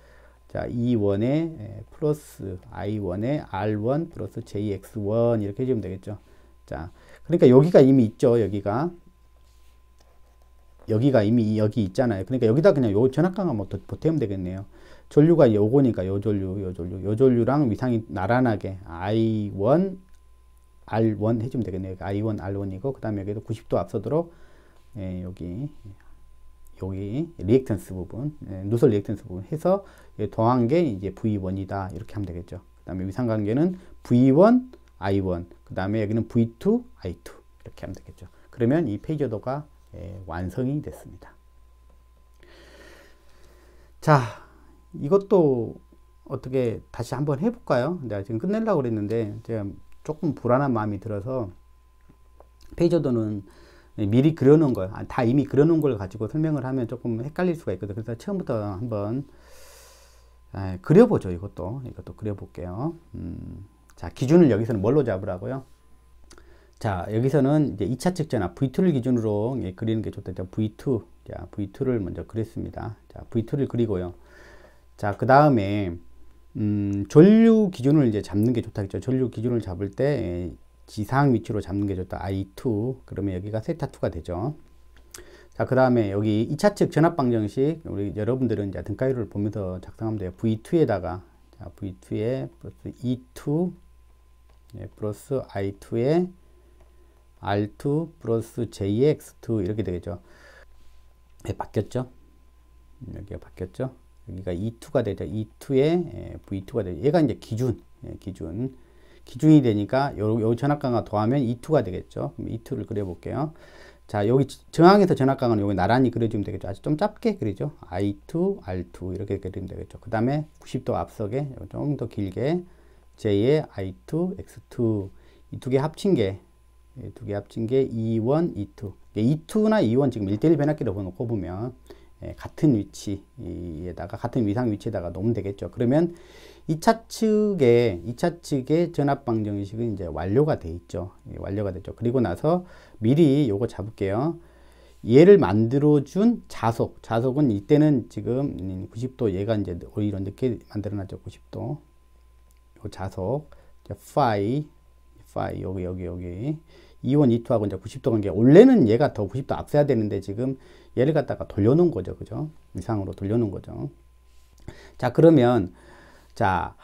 자, E1에 예, 플러스 I1에 R1 플러스 JX1 이렇게 해주면 되겠죠. 자, 그러니까 여기가 이미 있죠. 여기가. 여기가 이미 여기 있잖아요. 그러니까 여기다 그냥 요 전압강 한번 뭐 보태면 되겠네요. 전류가 요거니까 요 전류, 요 전류, 요 전류랑 위상이 나란하게 I1, R1 해주면 되겠네요. I1, R1이고 그 다음에 여기도 90도 앞서도록 예, 여기 여기 리액턴스 부분, 예, 누설 리액턴스 부분 해서 예, 더한 게 이제 V1이다 이렇게 하면 되겠죠. 그 다음에 위상관계는 V1, I1, 그 다음에 여기는 V2, I2 이렇게 하면 되겠죠. 그러면 이 페이저도가 예, 완성이 됐습니다. 자, 이것도 어떻게 다시 한번 해볼까요? 내가 지금 끝내려고 그랬는데 제가 조금 불안한 마음이 들어서 페이저도는 미리 그려놓은 걸, 아, 다 이미 그려놓은 걸 가지고 설명을 하면 조금 헷갈릴 수가 있거든요. 그래서 처음부터 한번 아, 그려보죠. 이것도. 이것도 그려볼게요. 음, 자, 기준을 여기서는 뭘로 잡으라고요? 자, 여기서는 이제 2차 측정합 V2를 기준으로 예, 그리는 게 좋다. 자, V2. 자, V2를 먼저 그렸습니다. 자, V2를 그리고요. 자, 그 다음에, 음, 전류 기준을 이제 잡는 게 좋다. 겠죠 전류 기준을 잡을 때, 예, 지상 위치로 잡는 게 좋다. I2. 그러면 여기가 세타2가 되죠. 자, 그 다음에 여기 2차 측 전압 방정식, 우리 여러분들은 이제 등가율을 보면서 작성하면 돼요. V2에다가, 자, V2에 플러스 E2, 예, 플러스 I2에 R2 플러스 JX2 이렇게 되겠죠. 네, 바뀌었죠. 음, 여기가 바뀌었죠. 여기가 E2가 되죠. E2에 예, V2가 되죠. 얘가 이제 기준, 예, 기준. 기준이 되니까 요, 요 전압강화 더하면 E2가 되겠죠. 그럼 E2를 그려볼게요. 자, 여기 정항에서 전압강화 여기 나란히 그려주면 되겠죠. 아주 좀 짧게 그리죠. I2, R2 이렇게 그리면 되겠죠. 그 다음에 90도 앞서게 좀더 길게 J의 I2, X2 이 두 개 합친 게 두개 합친 게 2원, 2투. 2투나 2원 지금 1대1 변압기를 놓고 보면 같은 위치에다가 같은 위상 위치에다가 놓으면 되겠죠. 그러면 2차 측에 2차 측에 전압 방정식은 이제 완료가 돼 있죠. 완료가 됐죠. 그리고 나서 미리 요거 잡을게요. 얘를 만들어준 자석. 자석은 이때는 지금 90도 얘가 이제 오히려 늦게 만들어놨죠. 90도. 요 자석. 이제 파이 파 여기 여기 여기 2원 2투하고 이제 90도 관계 원래는 얘가 더 90도 앞서야 되는데 지금 얘를 갖다가 돌려놓은 거죠 그죠 이상으로 돌려놓은 거죠 자 그러면 자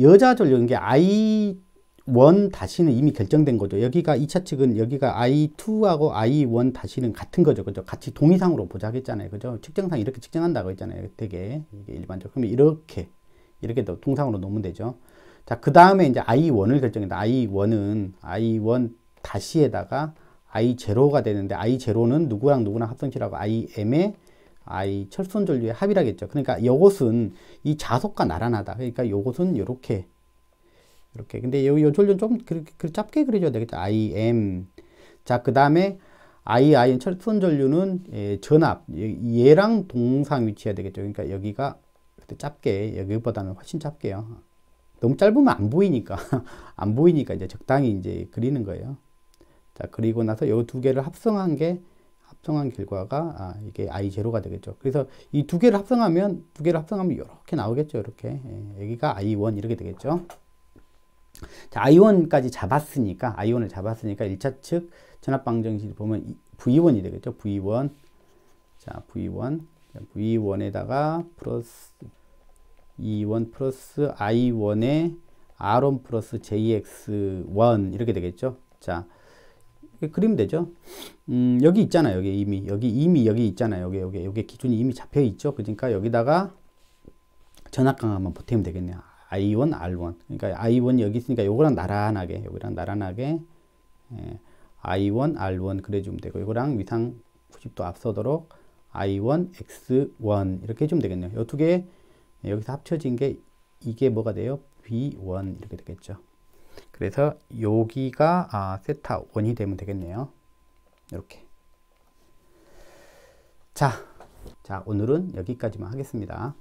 여자 전력인 게 I1 다시는 이미 결정된 거죠 여기가 2차 측은 여기가 I2하고 I1 다시는 같은 거죠 그죠 같이 동이상으로 보자 했잖아요 그죠 측정상 이렇게 측정한다고 했잖아요 되게 이게 일반적으로 그러면 이렇게 이렇게 또 통상으로 놓으면 되죠 자, 그 다음에 이제 I1을 결정한다. I1은 I1 다시에다가 I0가 되는데 I0는 누구랑 누구랑 합성치라고 IM의 I 철선 전류의 합이라겠죠. 그러니까 이것은 이 자석과 나란하다. 그러니까 이것은 이렇게 이렇게. 근데 요, 요 전류는 좀 그, 렇그 짧게 그려줘야 되겠죠. IM 자, 그 다음에 IIN 철선 전류는 예, 전압 얘랑 동상 위치해야 되겠죠. 그러니까 여기가 짧게 여기보다는 훨씬 짧게요. 너무 짧으면 안 보이니까 안 보이니까 이제 적당히 이제 그리는 거예요. 자 그리고 나서 이 두 개를 합성한 게 합성한 결과가 아, 이게 i 제로가 되겠죠. 그래서 이 두 개를 합성하면 두 개를 합성하면 이렇게 나오겠죠. 이렇게 예, 여기가 i1 이렇게 되겠죠. 자 i1까지 잡았으니까 i1을 잡았으니까 1차 측 전압 방정식 보면 v1이 되겠죠. v1 자 v1 v1에다가 플러스 E1 플러스 I1에 R1 플러스 JX1 이렇게 되겠죠. 자, 그림 되죠. 음, 여기 있잖아요. 여기 이미. 여기 이미 여기 있잖아요. 여기, 여기, 여기 기준이 이미 잡혀 있죠. 그러니까 여기다가 전압강 한번 보태면 되겠네요. I1, R1. 그러니까 I1 여기 있으니까 요거랑 나란하게, 요거랑 나란하게, 예, I1, R1 그래주면 되고, 요거랑 위상 90도 앞서도록 I1, X1 이렇게 해주면 되겠네요. 요두개 여기서 합쳐진 게 이게 뭐가 돼요? B1 이렇게 되겠죠. 그래서 여기가 아, 세타 1이 되면 되겠네요. 이렇게. 자, 자 오늘은 여기까지만 하겠습니다.